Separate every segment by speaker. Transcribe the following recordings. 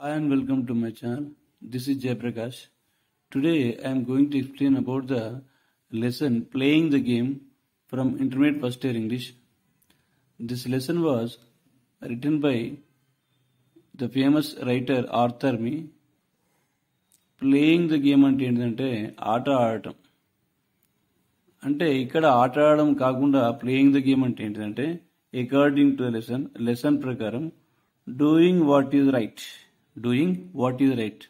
Speaker 1: Hi and welcome to my channel. This is Jayaprakash. Today I am going to explain about the lesson playing the game from Intermediate First Year English. This lesson was written by the famous writer Arthur Me. Playing the game, అంటే ఏంటంటే ఆట ఆడటం అంటే ఇక్కడ ఆట ఆడడం కాకుండా playing the game అంటే ఏంటంటే అకార్డింగ్ టు లెసన్ లెసన్ ప్రకారం doing what is right doing what is right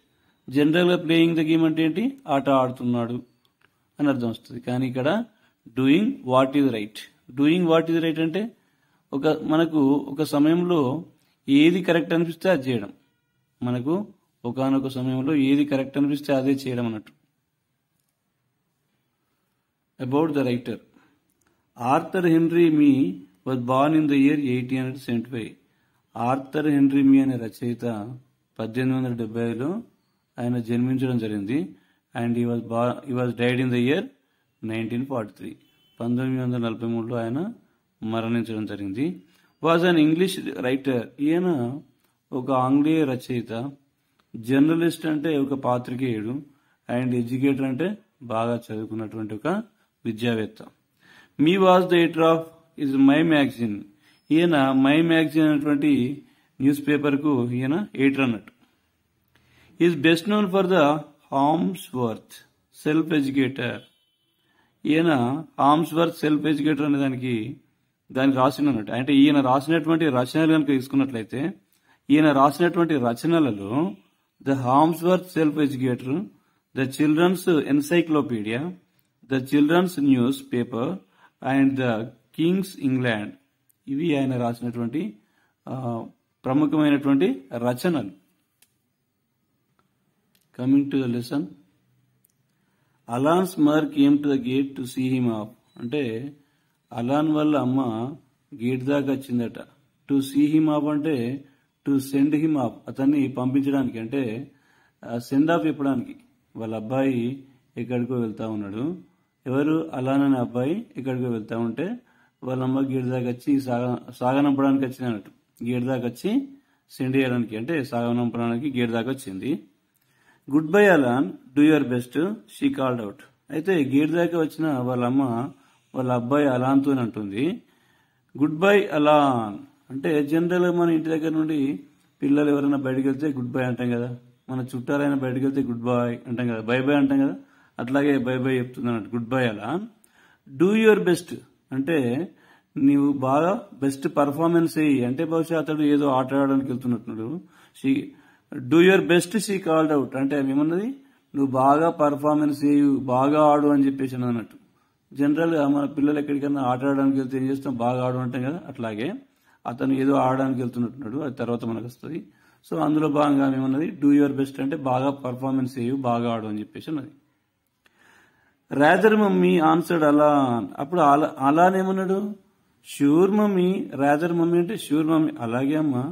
Speaker 1: జనరల్గా ప్లేయింగ్ ద గేమ్ అంటే ఏంటి ఆట ఆడుతున్నాడు అని అర్థం వస్తుంది కానీ ఇక్కడ doing what is right doing what is right అంటే ఒక మనకు ఒక సమయంలో ఏది కరెక్ట్ అనిపిస్తే అది చేయడం మనకు ఒకనొక సమయంలో ఏది కరెక్ట్ అనిపిస్తే అదే చేయడం అన్నట్టు about the writer Arthur Henry Mee was born in the year eighteen hundred seventy five Arthur Henry Mee అనే రచయిత పద్దెనిమిది వందల ఆయన జన్మించడం జరిగింది అండ్ ఈ వాజ్ బా he was died in the year nineteen forty three పంతొమ్మిది వందల నలభై మూడులో ఆయన మరణించడం జరిగింది వాజ్ అన్ ఇంగ్లీష్ రైటర్ ఈయన ఒక ఆంగ్లేయ రచయిత జర్నలిస్ట్ అంటే ఒక పాత్రికేయుడు అండ్ ఎడ్యుకేటర్ అంటే బాగా చదువుకున్నటువంటి ఒక విద్యావేత్త Mee was the editor of his My Magazine ఈయన మై మ్యాగ్జిన్ అనేటువంటి న్యూస్ పేపర్కు ఈయన ఎయిటర్ అన్నట్టు is best known for the Harmsworth self educator ఈయన హామ్స్ వర్త్ సెల్ఫ్ ఎడ్యుకేటర్ అనే దానికి దాన్ని రాసిన అన్నట్టు అంటే ఈయన రాసినటువంటి రచనలు కనుక తీసుకున్నట్లయితే ఈయన రాసినటువంటి రచనలలో the Harmsworth self educator the children's encyclopedia the children's newspaper and the king's England ఇవి ఆయన రాసినటువంటి ప్రముఖమైనటువంటి రచనలు coming to the lesson Alan's mother came to the gate to see him off అంటే అలాన్ వల్ల అమ్మ gate దాకా వచ్చిందట టు సీ హిమ్ ఆఫ్ అంటే టు సెండ్ హిమ్ ఆఫ్ అతన్ని పంపించడానికి అంటే సెండ్ ఆఫ్ ఇప్పడానికి వాళ్ళ అబ్బాయి ఎక్కడికో వెళ్తా ఉన్నాడు ఎవరు అలాన్ అనే అబ్బాయి ఎక్కడికో వెళ్తా ఉంటే వాళ్ళ అమ్మ గేట్ దాకా వచ్చి సాగ సాగనంపడానికి అన్నట్టు గేట్ దాకా వచ్చి చేయడానికి అంటే సాగవనం ప్రాణానికి గేట్ దాకా వచ్చింది goodbye Alan do your best she called out అయితే గేట్ దాకా వచ్చిన వాళ్ళ అమ్మ వాళ్ళ అబ్బాయి అలాన్తో అంటుంది గుడ్ బై అలాన్ అంటే జనరల్ మన ఇంటి దగ్గర నుండి పిల్లలు ఎవరైనా బయటకు వెళ్తే గుడ్ బై అంటాం కదా మన చుట్టాలైనా బయటకు వెళ్తే గుడ్ బై అంటాం కదా బై బై అంటాం కదా అట్లాగే బై బై చెప్తుంది అన్నట్టు goodbye Alan do your best అంటే నీవు బాగా బెస్ట్ పర్ఫార్మెన్స్ అయ్యి అంటే బహుశా అతడు ఏదో ఆట ఆడడానికి వెళ్తున్నట్టున్నాడు she do your best she called out అంటే ఏమన్నది నువ్వు బాగా పర్ఫార్మెన్స్ చేయు బాగా ఆడు అని చెప్పేసి అన్నట్టు గా మన పిల్లలు ఎక్కడికైనా ఆట ఆడడానికి వెళ్తే ఏం చేస్తాం బాగా ఆడు అంటాం కదా అట్లాగే అతను ఏదో ఆడడానికి వెళ్తున్నట్టున్నాడు అది తర్వాత మనకు వస్తుంది సో అందులో భాగంగా ఏమన్నది డూ యువర్ బెస్ట్ అంటే బాగా పర్ఫార్మెన్స్ చేయు బాగా ఆడు అని చెప్పేసి అన్నది రాదర్ మమ్మీ ఆన్సర్డ్ అలా అప్పుడు అలా అలానేమన్నాడు ష్యూర్ మమ్మీ రాదర్ మమ్మీ అంటే ష్యూర్ మమ్మీ అలాగే అమ్మా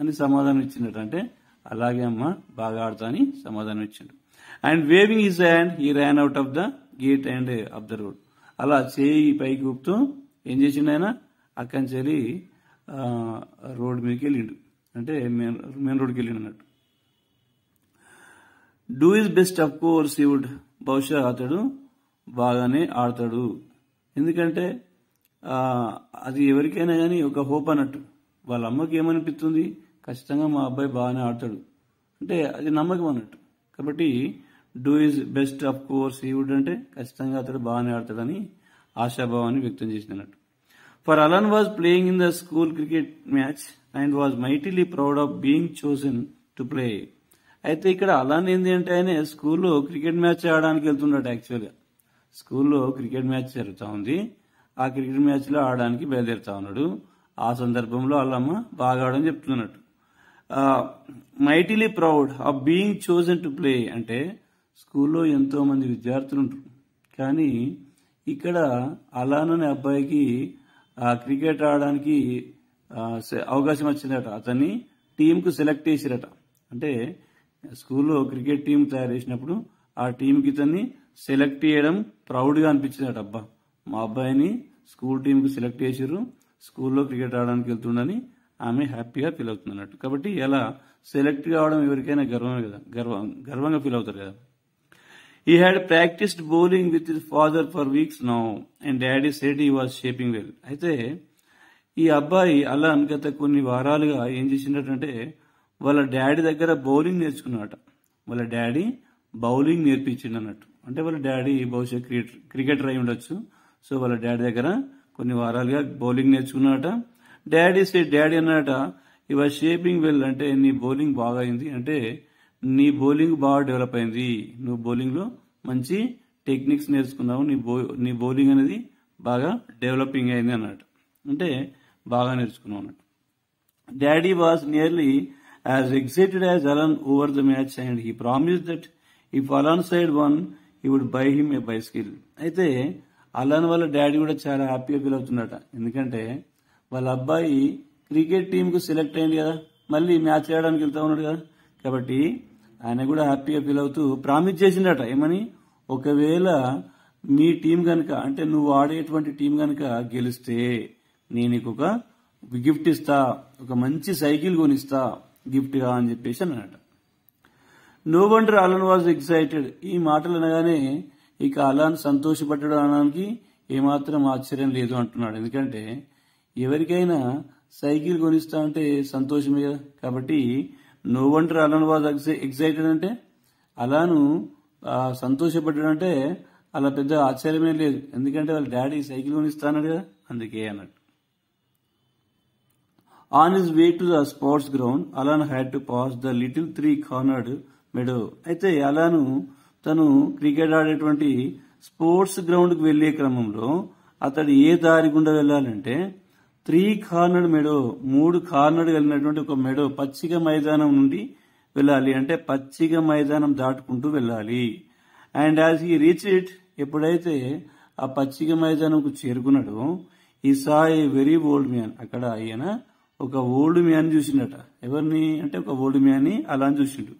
Speaker 1: అని సమాధానం ఇచ్చిండట అంటే అలాగే అమ్మా బాగా ఆడతా అని సమాధానం ఇచ్చిండు and waving his hand he ran out of the gate and off the road అలా చేయి పైకి ఊపుతూ ఏం చేసిండు ఆయన అక్కంచెలి రోడ్ మీదకి వెళ్ళిండు అంటే మెయిన్ మెయిన్ రోడ్కి వెళ్ళిండు అన్నట్టు do his best of course he would బహుశా అతడు బాగానే ఆడతాడు ఎందుకంటే అది ఎవరికైనా కానీ ఒక హోప్ అన్నట్టు వాళ్ళ అమ్మకి ఏమనిపిస్తుంది ఖచ్చితంగా మా అబ్బాయి బాగానే ఆడతాడు అంటే అది నమ్మకం అన్నట్టు కాబట్టి do his best of course he would అంటే ఖచ్చితంగా అతడు బాగానే ఆడతాడని ఆశాభావాన్ని వ్యక్తం చేసినట్టు for Alan was playing in the school cricket match and was mightily proud of being chosen to play అయితే ఇక్కడ అలాన్ ఏంటి అంటే ఆయన స్కూల్లో క్రికెట్ మ్యాచ్ ఆడడానికి వెళ్తున్నాడు యాక్చువల్గా స్కూల్లో క్రికెట్ మ్యాచ్ జరుగుతూ ఉంది ఆ క్రికెట్ మ్యాచ్లో ఆడడానికి బయలుదేరుతా ఉన్నాడు ఆ సందర్భంలో అల్లమ్మ బాగా ఆడని చెప్తున్నట్టు mightily proud of being chosen to play అంటే స్కూల్లో ఎంతోమంది విద్యార్థులు ఉంటారు కానీ ఇక్కడ అలాననే అబ్బాయికి క్రికెట్ ఆడడానికి అవకాశం వచ్చిందట అతన్ని టీంకు సెలెక్ట్ చేసిరట అంటే స్కూల్లో క్రికెట్ టీం తయారు చేసినప్పుడు ఆ టీంకి ఇతన్ని సెలెక్ట్ చేయడం ప్రౌడ్గా అనిపించిందట అబ్బా మా అబ్బాయిని స్కూల్ టీంకి సెలెక్ట్ చేసారు స్కూల్లో క్రికెట్ ఆడడానికి వెళ్తుండని ఆమె హ్యాపీగా ఫీల్ అవుతుంది అన్నట్టు కాబట్టి ఎలా సెలెక్ట్ కావడం ఎవరికైనా గర్వమే కదా గర్వం గర్వంగా ఫీల్ అవుతారు కదా he had practised bowling with his father for weeks now and daddy said he was shaping well అయితే ఈ అబ్బాయి అలా గత కొన్ని వారాలుగా ఏం చేసిండటంటే వాళ్ళ డాడీ దగ్గర బౌలింగ్ నేర్చుకున్నాట వాళ్ళ డాడీ బౌలింగ్ నేర్పించిండు అన్నట్టు అంటే వాళ్ళ డాడీ బహుశా క్రికెటర్ అయి ఉండొచ్చు సో వాళ్ళ డాడీ దగ్గర కొన్ని వారాలుగా బౌలింగ్ నేర్చుకున్నాడట డాడీ సే డాడీ అన్నాడట ఇవ షేపింగ్ వెల్ అంటే నీ బౌలింగ్ బాగా అయింది అంటే నీ బౌలింగ్ బాగా డెవలప్ అయింది నువ్వు బౌలింగ్లో మంచి టెక్నిక్స్ నేర్చుకున్నావు నీ బో నీ బౌలింగ్ అనేది బాగా డెవలపింగ్ అయింది అన్నట్టు అంటే బాగా నేర్చుకున్నావు అన్నట్టు daddy was nearly as excited as Alan over the match and he promise that if Alan side won he would buy him a bicycle అయితే అలాని వాళ్ళ డాడీ కూడా చాలా హ్యాపీగా ఫీల్ అవుతున్నట ఎందుకంటే వాళ్ళ అబ్బాయి క్రికెట్ టీంకు సెలెక్ట్ అయింది కదా మళ్ళీ మ్యాచ్ చేయడానికి వెళ్తా ఉన్నాడు కదా కాబట్టి ఆయన కూడా హ్యాపీగా ఫీల్ అవుతూ ప్రామిస్ చేసిండట ఏమని ఒకవేళ మీ టీం కనుక అంటే నువ్వు ఆడేటువంటి టీం కనుక గెలిస్తే నేను ఒక గిఫ్ట్ ఇస్తా ఒక మంచి సైకిల్ కొనిస్తా గిఫ్ట్ గా అని చెప్పేసి అన్నట no wonder Alan was excited ఈ మాటలు అనగానే ఇక అలాను సంతోషపెట్టడానికి ఏమాత్రం ఆశ్చర్యం లేదు అంటున్నాడు ఎందుకంటే ఎవరికైనా సైకిల్ కొనిస్తా అంటే సంతోషమే కాబట్టి no wonder Alan was excited అంటే అలాను అంటే అలా పెద్ద ఆశ్చర్యమే లేదు ఎందుకంటే వాళ్ళ డాడీ సైకిల్ అన్నాడు కదా అందుకే అన్నట్టు on his way to the sports ground Alan had to pass the little three cornered meadow అయితే అలాను తను క్రికెట్ ఆడేటువంటి స్పోర్ట్స్ గ్రౌండ్కి వెళ్లే క్రమంలో అతడు ఏ దారి గుండా వెళ్ళాలంటే త్రీ కార్నర్ మెడో మూడు కార్నర్ వెళ్ళినటువంటి ఒక మెడో పచ్చిక మైదానం నుండి వెళ్ళాలి అంటే పచ్చిక మైదానం దాటుకుంటూ వెళ్ళాలి and as he reach it ఎప్పుడైతే ఆ పచ్చిక మైదానంకు చేరుకున్నాడో he saw a very old man అక్కడ ఆయన ఒక ఓల్డ్ మ్యాన్ చూసిండట ఎవరిని అంటే ఒక ఓల్డ్ మ్యాన్ని అలా చూసిండు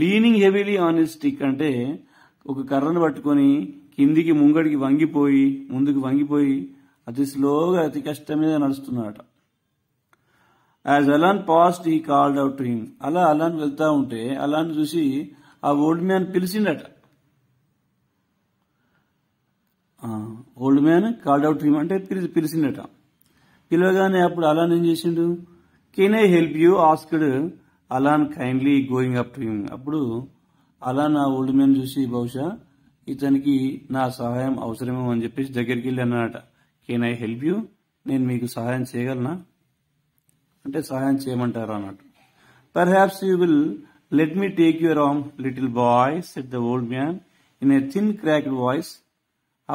Speaker 1: leaning heavily on his stick అంటే ఒక కర్రను పట్టుకొని కిందికి ముంగడికి వంగిపోయి ముందుకు వంగిపోయి అతి స్లోగా అతి కష్టం మీద నడుస్తున్నాడట as Alan passed he called out to him అలా అలాన్ వెళ్తా ఉంటే అలాన్ చూసి ఆ ఓల్డ్ మ్యాన్ పిలిచిండట old man called out him అంటే పిలిచిండట పిలవగానే అప్పుడు అలాన్ ఏం చేసిండు can I help you asked Alan kindly going up to him అప్పుడు అలాన్ ఆ ఓల్డ్ మ్యాన్ చూసి బహుశా ఇతనికి నా సహాయం అవసరమే అని చెప్పేసి దగ్గరికి వెళ్ళి అన్నమాట కెన్ ఐ హెల్ప్ యూ నేను మీకు సహాయం చేయగలనా అంటే సహాయం చేయమంటారు అన్నట్టు perhaps you will let me take your arm little boy said the old man in a thin cracked voice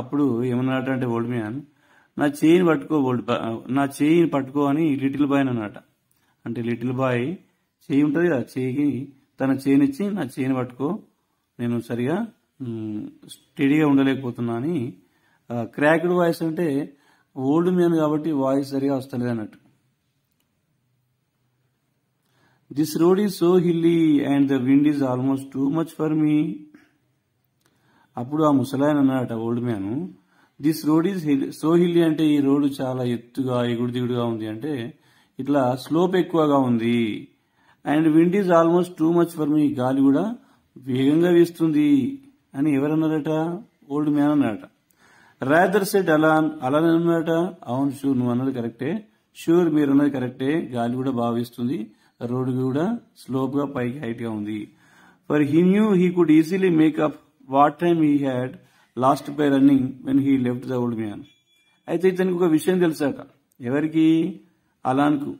Speaker 1: అప్పుడు ఏమన్నాడు అంటే ఓల్డ్ మ్యాన్ నా చేయిని పట్టుకో ఓల్డ్ నా చేయిని పట్టుకో అని లిటిల్ బాయ్ అన్నమాట అంటే లిటిల్ బాయ్ చేయి ఉంటుంది ఆ చేయికి తన ఇచ్చి నా చేయిని పట్టుకో నేను సరిగా స్టడీగా ఉండలేకపోతున్నా అని క్రాక్డ్ వాయిస్ అంటే ఓల్డ్ మ్యాన్ కాబట్టి వాయిస్ సరిగా వస్తలేదు అన్నట్టు this road is so hilly and the wind is almost too much for me అప్పుడు ఆ ముసలాయన అన్నాడట old man this road is hill so hilly అంటే ఈ రోడ్డు చాలా ఎత్తుగా ఎగుడు దిగుడుగా ఉంది అంటే ఇట్లా స్లోప్ ఎక్కువగా ఉంది and wind is almost too much for me గాలి కూడా వేగంగా వీస్తుంది అని ఎవరన్నారట ఓల్డ్ మ్యాన్ అన్నారట రాదర్ సెట్ అలాన్ అలాన్ అన్నారట అవును షూర్ నువ్వు అన్నది కరెక్టే షూర్ మీరు అన్నది కరెక్టే గాలి కూడా భావిస్తుంది రోడ్డు కూడా స్లోప్గా పైకి హైట్గా ఉంది for he knew he could easily make up what time he had lost by running when he left the old man అయితే ఇతనికి ఒక విషయం తెలుసాక ఎవరికి అలాన్కు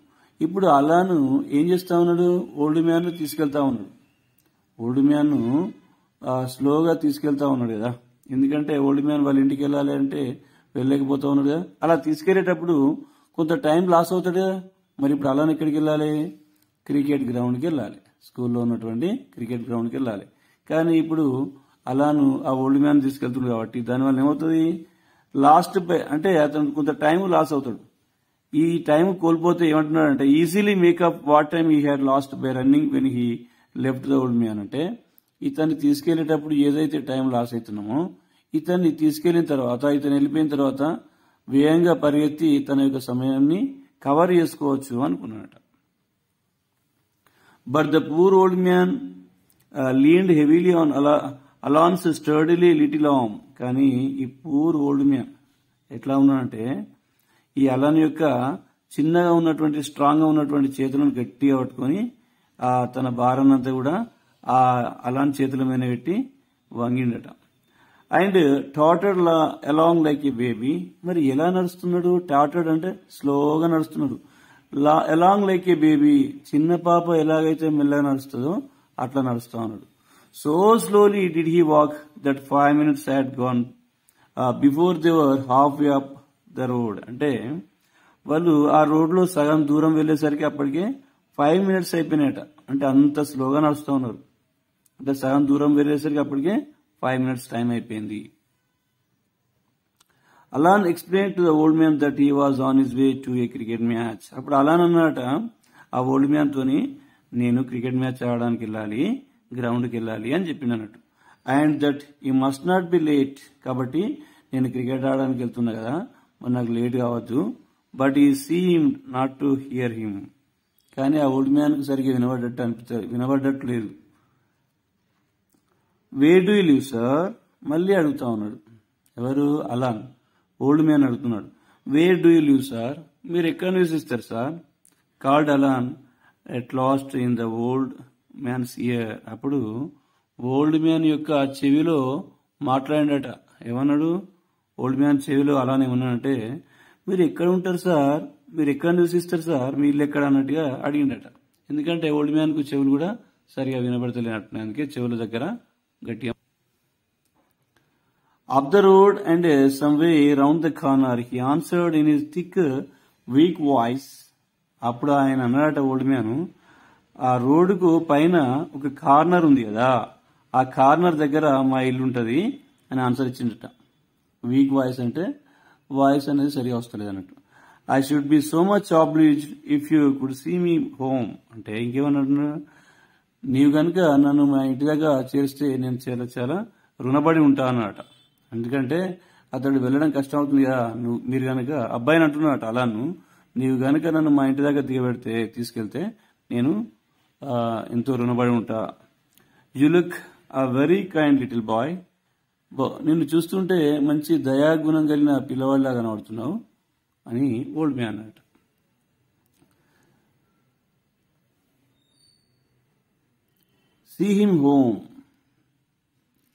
Speaker 1: ఇప్పుడు అలాను ఏం చేస్తా ఉన్నాడు ఓల్డ్ మ్యాన్ను తీసుకెళ్తా ఉన్నాడు ఓల్డ్ మ్యాన్ను స్లోగా తీసుకెళ్తా ఉన్నాడు కదా ఎందుకంటే ఓల్డ్ మ్యాన్ వాళ్ళ ఇంటికి వెళ్ళాలి అంటే వెళ్ళలేకపోతా ఉన్నాడు కదా అలా తీసుకెళ్లేటప్పుడు కొంత టైం లాస్ అవుతాడు కదా మరి ఇప్పుడు అలాను ఎక్కడికి వెళ్ళాలి క్రికెట్ గ్రౌండ్కి వెళ్ళాలి స్కూల్లో ఉన్నటువంటి క్రికెట్ గ్రౌండ్కి వెళ్ళాలి కానీ ఇప్పుడు అలాను ఆ ఓల్డ్ మ్యాన్ తీసుకెళ్తున్నాడు కాబట్టి దానివల్ల ఏమవుతుంది లాస్ట్ అంటే అతను కొంత టైం లాస్ అవుతాడు ఈ టైం కోల్పోతే ఏమంటున్నాడంటే easily make up what time he had lost by running when he left the old man అంటే ఇతన్ని తీసుకెళ్లేటప్పుడు ఏదైతే టైం లాస్ అవుతున్నామో ఇతన్ని తీసుకెళ్లిన తర్వాత ఇతను వెళ్ళిపోయిన తర్వాత వ్యయంగా పరిగెత్తి తన యొక్క సమయాన్ని కవర్ చేసుకోవచ్చు అనుకున్నాడట but the poor old man leaned heavily on అలా అలాన్స్ స్టర్డీలీ లిటిల్ ఆమ్ కానీ ఈ పూర్ ఓల్డ్ మ్యాన్ ఎట్లా ఉన్నాడంటే ఈ అలాని యొక్క చిన్నగా ఉన్నటువంటి స్ట్రాంగ్గా ఉన్నటువంటి చేతులను గట్టిగా పట్టుకొని ఆ తన భారాన్నంతా కూడా ఆ అలాన్ చేతుల మీద పెట్టి వంగిండట and tottered along like a baby మరి ఎలా నడుస్తున్నాడు టాటర్డ్ అంటే స్లోగా నడుస్తున్నాడు లా ఎలాంగ్ లైక్ ఏ బేబీ చిన్న పాప ఎలాగైతే మెల్లగా నడుస్తుందో అట్లా నడుస్తా ఉన్నాడు so slowly did he walk that five minutes had gone before they were were half way up the road అంటే వాళ్ళు ఆ రోడ్లో సగం దూరం వెళ్ళేసరికి అప్పటికే ఫైవ్ మినిట్స్ అయిపోయినాయట అంటే అంత స్లోగా నడుస్తూ ఉన్నారు అంటే సగం దూరం వెళ్ళేసరికి అప్పటికే ఫైవ్ మినిట్స్ టైం అయిపోయింది Alan explain to the old man that he was on his way to a cricket match అప్పుడు అలాన్ అన్నట ఆ ఓల్డ్ మ్యాన్తోని నేను క్రికెట్ మ్యాచ్ ఆడడానికి వెళ్ళాలి గ్రౌండ్కి వెళ్ళాలి అని చెప్పింది అన్నట్టు and that he must not be late కాబట్టి నేను క్రికెట్ ఆడడానికి వెళ్తున్నా కదా మరి నాకు లేట్ కావద్దు but he seem not to hear him కానీ ఆ ఓల్డ్ మ్యాన్కు సరిగ్గా వినబడ్డట్టు అనిపించారు వినబడ్డట్టు లేదు వే డూ లివ్ సార్ మళ్ళీ అడుగుతా ఉన్నాడు ఎవరు అలాన్ ఓల్డ్ మ్యాన్ అడుగుతున్నాడు where do you live sir మీరు ఎక్కడ నివసిస్తారు sir called Alan at last in the old man's ear అప్పుడు ఓల్డ్ మ్యాన్ యొక్క చెవిలో మాట్లాడినట ఏమన్నాడు ఓల్డ్ మ్యాన్ చెవిలో అలానే ఉన్నానంటే మీరు ఎక్కడ ఉంటారు సార్ మీరు ఎక్కడ నివసిస్తారు సార్ మీ ఇల్లు ఎక్కడ అన్నట్టుగా అడిగిండట ఎందుకంటే ఓల్డ్ మ్యాన్కు చెవులు కూడా సరిగా వినబడతలేనట్టు అందుకే చెవుల దగ్గర గట్టిగా up the road and some way round the corner he answered in his thick weak voice అప్పుడు ఆయన అన్నాడట ఓల్డ్ మ్యాన్ ఆ రోడ్డుకు పైన ఒక కార్నర్ ఉంది కదా ఆ కార్నర్ దగ్గర మా ఇల్లు ఉంటుంది అని ఆన్సర్ ఇచ్చిండట వీక్ వాయిస్ అంటే వాయిస్ అనేది సరిగా వస్తలేదు అన్నట్టు I should be so much obliged if you could see me home అంటే ఇంకేమన్నా నీవు కనుక నన్ను మా ఇంటి దగ్గర చేరిస్తే నేను చాలా చాలా రుణపడి ఉంటా అన్నట ఎందుకంటే అతడు వెళ్ళడం కష్టం అవుతుంది కదా నువ్వు మీరు కనుక అబ్బాయిని అంటున్నాట అలాను నీవు కనుక నన్ను మా ఇంటి దగ్గర దిగబెడితే తీసుకెళ్తే నేను ఎంతో రుణపడి ఉంటా you look a very kind little boy నిన్ను చూస్తుంటే మంచి దయాగుణం కలిగిన పిల్లవాళ్ళ కనబడుతున్నావు అని ఓల్డ్ మ్యాన్ అన్నట్టు సీ హిమ్ హోమ్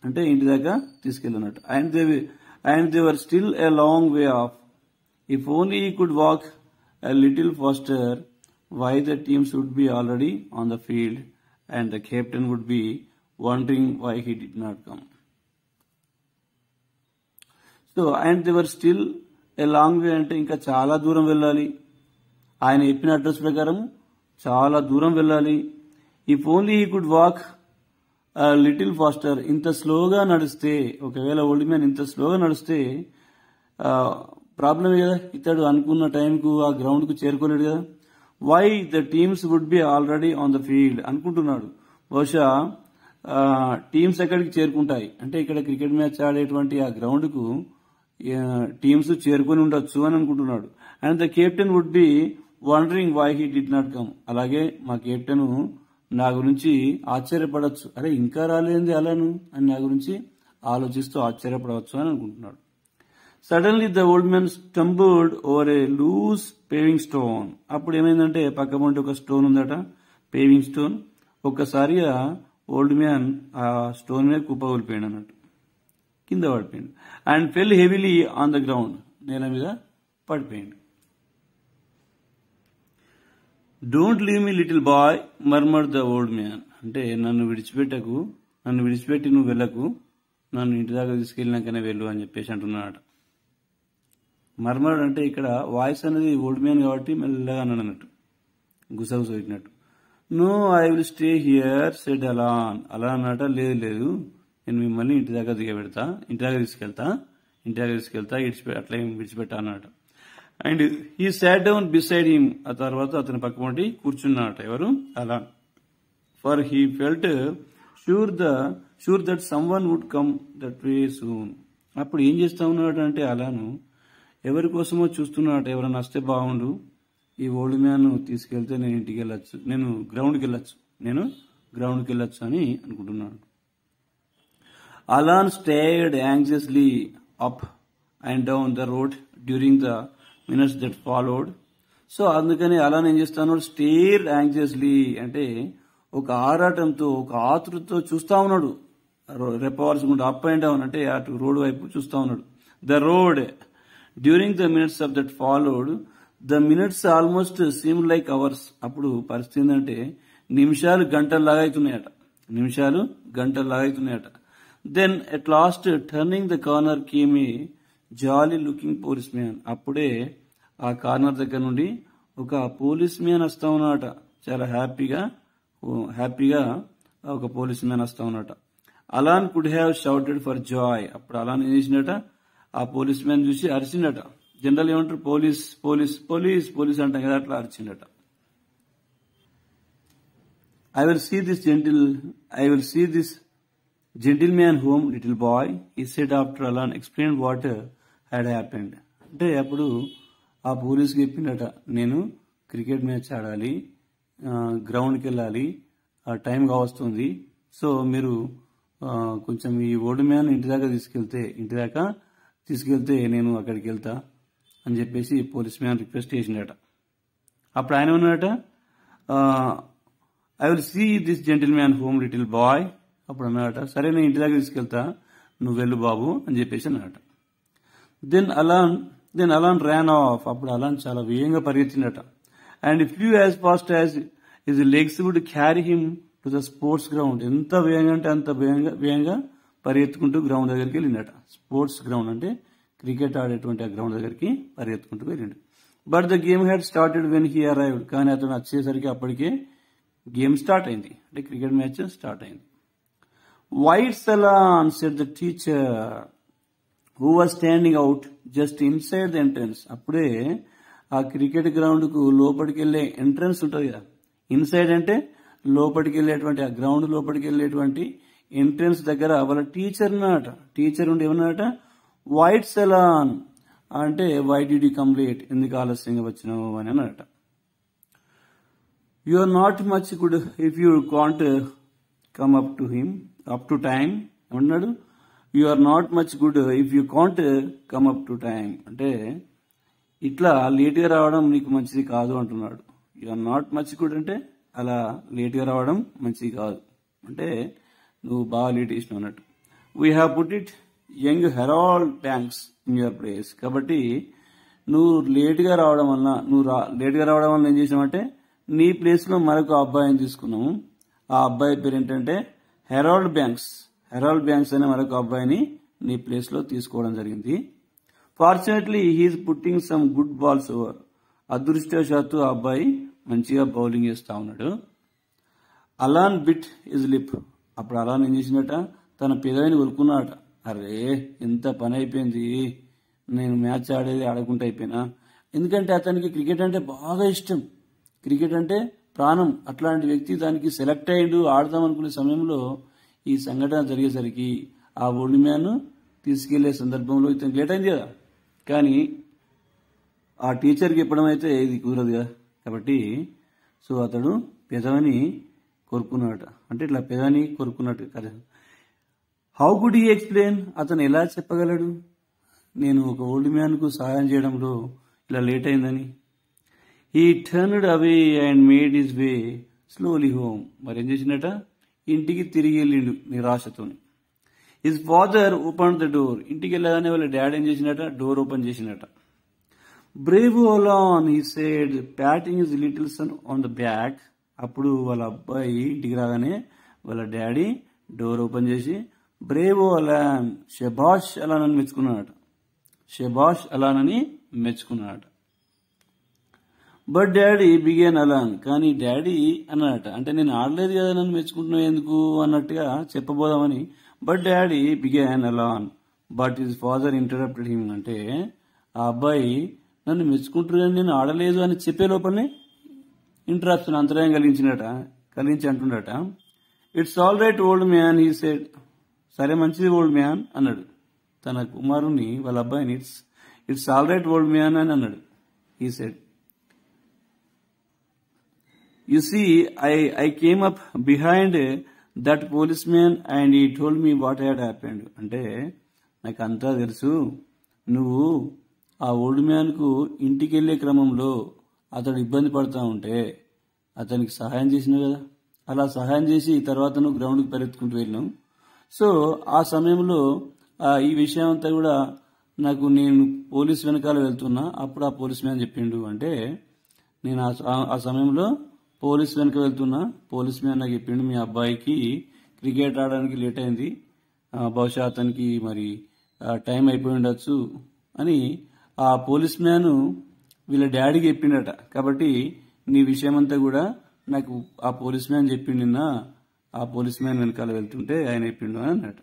Speaker 1: అంటే ఇంటి దాకా తీసుకెళ్ళినట్టు and they and they were still a long way off if only he could walk a little faster why the teams would be already on the field and the captain would be wondering why he did not come so and they were still A long way అంటే ఇంకా చాలా దూరం వెళ్ళాలి ఆయన చెప్పిన address ప్రకారం చాలా దూరం వెళ్ళాలి if only he could walk little faster ఇంత స్లోగా నడిస్తే ఒకవేళ ఓల్డ్ మ్యాన్ ఇంత స్లోగా నడిస్తే ప్రాబ్లమే కదా ఇతడు అనుకున్న టైంకు ఆ గ్రౌండ్కు చేరుకోలేడు కదా why the teams would be already on the field అనుకుంటున్నాడు బహుశా టీమ్స్ ఎక్కడికి చేరుకుంటాయి అంటే ఇక్కడ క్రికెట్ మ్యాచ్ ఆడేటువంటి ఆ గ్రౌండ్కు టీమ్స్ చేరుకొని ఉండొచ్చు అని అనుకుంటున్నాడు and the captain would be wondering why he did not come అలాగే మా కెప్టెన్ నా గురించి ఆశ్చర్యపడవచ్చు అరే ఇంకా రాలేదు అలాను అని నా గురించి ఆలోచిస్తూ ఆశ్చర్యపడవచ్చు అని అనుకుంటున్నాడు suddenly the old man stumbled over a loose paving stone అప్పుడు ఏమైందంటే పక్క ఒక స్టోన్ ఉందట పేవింగ్ స్టోన్ ఒక్కసారిగా ఓల్డ్ మ్యాన్ ఆ స్టోన్ మీద కుప్ప అన్నట్టు కింద పడిపోయింది and fell heavily on the ground నేల మీద పడిపోయింది don't leave me little boy murmured the old man అంటే నన్ను విడిచిపెట్టకు నన్ను విడిచిపెట్టి నువ్వు వెళ్ళకు నన్ను ఇంటి దాకా తీసుకెళ్ళినాకనే వెళ్ళు అని చెప్పేసి అంటున్నాడు మర్మర్డ్ అంటే ఇక్కడ వాయిస్ అనేది ఓల్డ్ మ్యాన్ కాబట్టి మెల్లగా అన్నట్టు గుసగుస no I will stay here said అలా అలా అన్నట లేదు లేదు నేను మిమ్మల్ని ఇంటి దగ్గర దిగబెడతా ఇంటి దగ్గర తీసుకెళ్తా ఇంటి దగ్గర తీసుకెళ్తా ఇడిచిపె అట్లా ఏం విడిచిపెట్టా అన్నట్టు అండ్ ఈ సాట్ డౌన్ బిసైడ్ హిమ్ ఆ తర్వాత అతని పక్కపొంటి కూర్చున్నట ఎవరు అలా for he felt sure the sure that someone would come that way soon అప్పుడు ఏం చేస్తా ఉన్నాడు అంటే అలాను ఎవరి కోసమో చూస్తున్నాట ఎవరైనా వస్తే బాగుండు ఈ ఓల్డ్ మ్యాన్ తీసుకెళ్తే నేను ఇంటికి వెళ్ళొచ్చు నేను గ్రౌండ్కి వెళ్ళొచ్చు నేను గ్రౌండ్కి వెళ్ళొచ్చు అని అనుకుంటున్నాను Alan stayed anxiously up and down the road during the minutes that followed so అందుకని అలాన్ ఏం చేస్తాను స్టేర్ యాంగ్జియస్లీ అంటే ఒక ఆరాటంతో ఒక ఆతృతో చూస్తా ఉన్నాడు రెప్పవలసుకుంటే అప్ అండ్ డౌన్ అంటే అటు రోడ్ వైపు చూస్తా ఉన్నాడు the road during the minutes of that followed the minutes almost seem like hours అప్పుడు పరిస్థితి ఏంటంటే నిమిషాలు గంటల్లాగా అవుతున్నాయట నిమిషాలు గంటల్లాగా అవుతున్నాయట then at last turning the corner came jolly looking policeman అప్పుడే ఆ కార్నర్ దగ్గర నుండి ఒక పోలీస్ మ్యాన్ వస్తా ఉన్నట చాలా హ్యాపీగా హ్యాపీగా ఒక పోలీస్ మ్యాన్ వస్తా ఉన్నట Alan could have shouted for joy అప్పుడు అలాన్ ఏం చేసిండట ఆ పోలీస్ మ్యాన్ చూసి అరిచిండట జనరల్ ఏమంటారు పోలీస్ పోలీస్ పోలీస్ పోలీస్ అంటాం కదా అట్లా అరిచిండట I will see this gentle I will see this gentleman home little boy he said after Alan explain what had happened అంటే అప్పుడు ఆ పోలీస్కి చెప్పిండట నేను క్రికెట్ మ్యాచ్ ఆడాలి గ్రౌండ్కి వెళ్ళాలి టైం కావస్తుంది సో మీరు కొంచెం ఈ ఓల్డ్ మ్యాన్ ఇంటి దాకా తీసుకెళ్తే ఇంటి దాకా తీసుకెళ్తే నేను అక్కడికి వెళ్తా అని చెప్పేసి పోలీస్ మ్యాన్ రిక్వెస్ట్ చేసిండట అప్పుడు ఆయన ఉన్నాడట I will see this gentleman home little boy అప్పుడు అన్నాడట సరే నేను ఇంటి దగ్గర తీసుకెళ్తా నువ్వు వెళ్ళు బాబు అని చెప్పేసి అన్నాడట then Alan then Alan ran off అప్పుడు అలాన్ చాలా వేగంగా పరిగెత్తిండట and if you as fast as his legs would carry him to the sports ground ఎంత వేగంగా అంటే అంత వేగంగా వేగంగా పరిగెత్తుకుంటూ గ్రౌండ్ దగ్గరికి వెళ్ళిండట స్పోర్ట్స్ గ్రౌండ్ అంటే క్రికెట్ ఆడేటువంటి ఆ గ్రౌండ్ దగ్గరికి పరిగెత్తుకుంటూ వెళ్ళిండు but the game had started when he arrived కానీ అతను వచ్చేసరికి అప్పటికే గేమ్ స్టార్ట్ అయింది అంటే క్రికెట్ మ్యాచ్ స్టార్ట్ అయింది white salon said the teacher who was standing out just inside the entrance appude aa cricket ground ku lopadiki elle entrance untadi kada inside ante lopadiki elle atvanti aa ground lopadiki elle atvanti entrance The daggara avala teacher unnata teacher undi emunnata white salon And why did you come late In the enduku alasyanga vachinavu ani another. you are not much good if you can't come up to him up to time ఏమన్నాడు you are not much good if you can't come up to time అంటే ఇట్లా లేట్గా రావడం నీకు మంచిది కాదు అంటున్నాడు you are not much good అంటే అలా లేట్గా రావడం మంచిది కాదు అంటే నువ్వు బాగా లేట్ చేసినావు అన్నట్టు we have put it young Harold Tanks in your place కాబట్టి నువ్వు లేట్గా రావడం వల్ల నువ్వు రా లేట్గా రావడం వల్ల ఏం చేసావంటే నీ ప్లేస్లో మరొక అబ్బాయిని తీసుకున్నాము ఆ అబ్బాయి పేరు ఏంటంటే హెరాల్డ్ బ్యాంక్స్ హెరాల్డ్ బ్యాంక్స్ అనే మరొక అబ్బాయిని నీ ప్లేస్లో తీసుకోవడం జరిగింది fortunately he's putting some good balls over అదృష్టవశాత్తు ఆ అబ్బాయి మంచిగా బౌలింగ్ చేస్తూ ఉన్నాడు అలాన్ బిట్ ఇస్ లిప్ అప్పుడు అలాన్ ఏం చేసిందట తన పెదవిని కొలుకున్నాడట అరే ఎంత పని అయిపోయింది నేను మ్యాచ్ ఆడేది ఆడకుండా అయిపోయినా ఎందుకంటే అతనికి క్రికెట్ అంటే బాగా ఇష్టం క్రికెట్ అంటే ప్రాణం అట్లాంటి వ్యక్తి దానికి సెలెక్ట్ అయ్యిండు ఆడదాం అనుకునే సమయంలో ఈ సంఘటన జరిగేసరికి ఆ ఓల్డ్ మ్యాన్ తీసుకెళ్లే సందర్భంలో ఇతను లేట్ అయింది కదా కానీ ఆ టీచర్కి ఇప్పడం అయితే ఇది కుదరదు కదా కాబట్టి సో అతడు పెదవని కోరుకున్నాడు అంటే ఇట్లా పెదవని కోరుకున్నట్టు కదా హౌ గుడ్ ఈ ఎక్స్ప్లెయిన్ అతను ఎలా చెప్పగలడు నేను ఒక ఓల్డ్ మ్యాన్కు సహాయం చేయడంలో ఇలా లేట్ అయిందని he turned away and made his way slowly home మరి ఏం చేసినట ఇంటికి తిరిగి వెళ్ళిండు నిరాశతోని his father open the door ఇంటికి వెళ్ళగానే వాళ్ళ డాడీ ఏం చేసినట డోర్ ఓపెన్ చేసినట bravo Alan he said patting his little son on the back అప్పుడు వాళ్ళ అబ్బాయి ఇంటికి రాగానే వాళ్ళ డాడీ డోర్ ఓపెన్ చేసి బ్రేవో అలాన్ షెబాష్ అలానని మెచ్చుకున్నాడట షెబాష్ అలానని మెచ్చుకున్నాడట బట్ డాడీ బిగేన్ అలాన్ కానీ డాడీ అన్నట అంటే నేను ఆడలేదు కదా నన్ను మెచ్చుకుంటున్నావు ఎందుకు అన్నట్టుగా చెప్పబోదామని but daddy began Alan but his father interrupted him అంటే ఆ అబ్బాయి నన్ను మెచ్చుకుంటున్నాను నేను ఆడలేదు అని చెప్పే లోపలనే ఇంటరాప్షన్ అంతరాయం కలిగించినట కలిగించి అంటుండట it's all right old man he said సరే మంచిది ఓల్డ్ మ్యాన్ అన్నాడు తన కుమారుని వాళ్ళ అబ్బాయిని it's it's all right old man అని అన్నాడు he said You see, I, I came up behind that policeman and he told me what had happened అంటే నాకు అంతా తెలుసు నువ్వు ఆ ఓల్డ్ మ్యాన్కు ఇంటికి వెళ్ళే క్రమంలో అతడు ఇబ్బంది పడుతూ ఉంటే అతనికి సహాయం చేసినావు కదా అలా సహాయం చేసి తర్వాత నువ్వు గ్రౌండ్కి పరిగెత్తుకుంటూ వెళ్ళాం సో ఆ సమయంలో ఈ విషయం అంతా కూడా నాకు నేను పోలీస్ వెనకాల వెళ్తున్నా అప్పుడు ఆ పోలీస్ మ్యాన్ చెప్పిండు అంటే నేను ఆ సమయంలో పోలీస్ వెనక వెళ్తున్నా పోలీస్ మ్యాన్ నాకు చెప్పిండు మీ అబ్బాయికి క్రికెట్ ఆడడానికి లేట్ అయింది బహుశా అతనికి మరి టైం అయిపోయి ఉండొచ్చు అని ఆ పోలీస్ మ్యాన్ వీళ్ళ డాడీకి చెప్పిండట కాబట్టి నీ విషయం అంతా కూడా నాకు ఆ పోలీస్ మ్యాన్ చెప్పిండు నిన్న ఆ పోలీస్ మ్యాన్ వెనకాల వెళ్తుంటే ఆయన చెప్పిండు అని అన్నట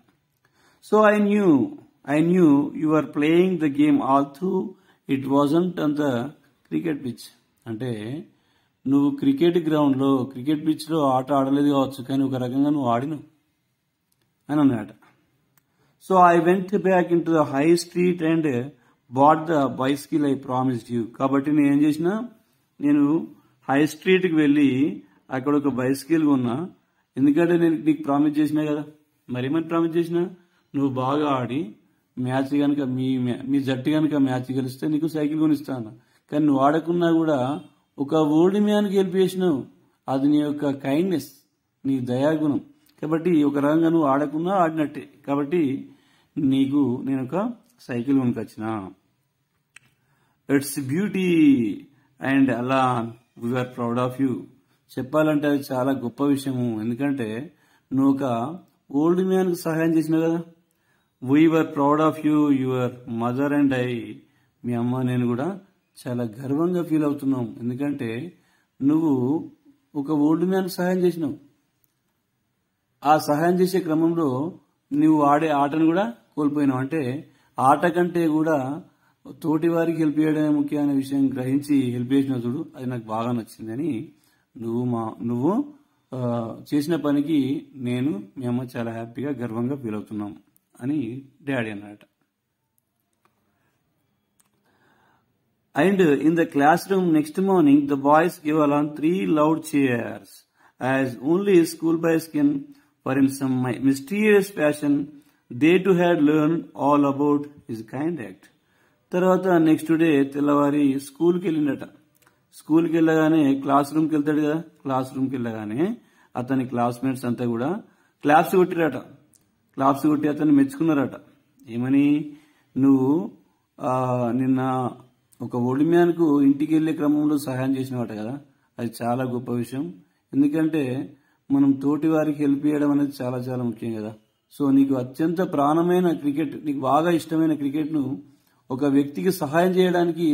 Speaker 1: so I knew I knew you are playing the game all through it wasn't on the cricket pitch అంటే నువ్వు క్రికెట్ గ్రౌండ్లో క్రికెట్ పిచ్లో ఆట ఆడలేదు కావచ్చు కానీ ఒక రకంగా నువ్వు ఆడినావు అని అన్నాడు so I went back into the high street and bought the bicycle I promised you కాబట్టి నేను ఏం చేసిన నేను హై స్ట్రీట్కి వెళ్ళి అక్కడ ఒక బైస్కిల్ ఉన్నా ఎందుకంటే నేను నీకు ప్రామిస్ చేసినా కదా మరి ప్రామిస్ చేసినా నువ్వు బాగా ఆడి మ్యాచ్ కనుక మీ మీ జట్టు కనుక మ్యాచ్ గెలిస్తే నీకు సైకిల్ కొనిస్తాను కానీ నువ్వు ఆడకున్నా కూడా ఒక ఓల్డ్ మ్యాన్కి హెల్ప్ చేసినావు అది నీ యొక్క కైండ్నెస్ నీ దయాగుణం కాబట్టి ఒక రకంగా నువ్వు ఆడకున్నా ఆడినట్టే కాబట్టి నీకు నేను ఒక సైకిల్ కొనుకొచ్చిన it's beauty and Alan we're proud of you చెప్పాలంటే అది చాలా గొప్ప విషయము ఎందుకంటే నువ్వు ఒక ఓల్డ్ మ్యాన్కు సహాయం చేసినావు కదా we're proud of you your mother and I మీ అమ్మ నేను కూడా చాలా గర్వంగా ఫీల్ అవుతున్నాం ఎందుకంటే నువ్వు ఒక ఓల్డ్ మ్యాన్ సహాయం చేసినావు ఆ సహాయం చేసే క్రమంలో నువ్వు ఆడే ఆటను కూడా కోల్పోయినావు అంటే ఆట కంటే కూడా తోటి వారికి హెల్ప్ చేయడమే ముఖ్యమైన విషయం గ్రహించి హెల్ప్ చేసిన చూడు అది నాకు బాగా నచ్చిందని నువ్వు మా నువ్వు చేసిన పనికి నేను మేము చాలా హ్యాపీగా గర్వంగా ఫీల్ అవుతున్నాం అని డాడీ అన్నట And in the classroom next morning, the boys gave along three loud cheers, as only his schoolboys can, for in some mysterious fashion, they too had learned all about his kind act. తర్వాత next day తెల్లవారి స్కూల్కి వెళ్ళిండట స్కూల్కి వెళ్ళగానే class రూమ్కి వెళ్తాడు కదా class రూమ్కి వెళ్ళగానే అతని క్లాస్మేట్స్ అంతా కూడా క్లాప్స్ కొట్టిరట క్లాప్స్ కొట్టి అతన్ని మెచ్చుకున్నారట ఏమని నువ్వు నిన్న ఒక ఒడిమ్యాన్కు ఇంటికి వెళ్లే క్రమంలో సహాయం చేసిన వాట కదా అది చాలా గొప్ప విషయం ఎందుకంటే మనం తోటి వారికి హెల్ప్ చేయడం అనేది చాలా చాలా ముఖ్యం కదా సో నీకు అత్యంత ప్రాణమైన క్రికెట్ నీకు బాగా ఇష్టమైన క్రికెట్ను ఒక వ్యక్తికి సహాయం చేయడానికి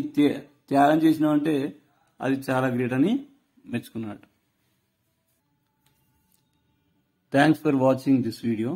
Speaker 1: త్యాగం చేసినావంటే అది చాలా గ్రేట్ అని మెచ్చుకున్నాడు thanks for watching this video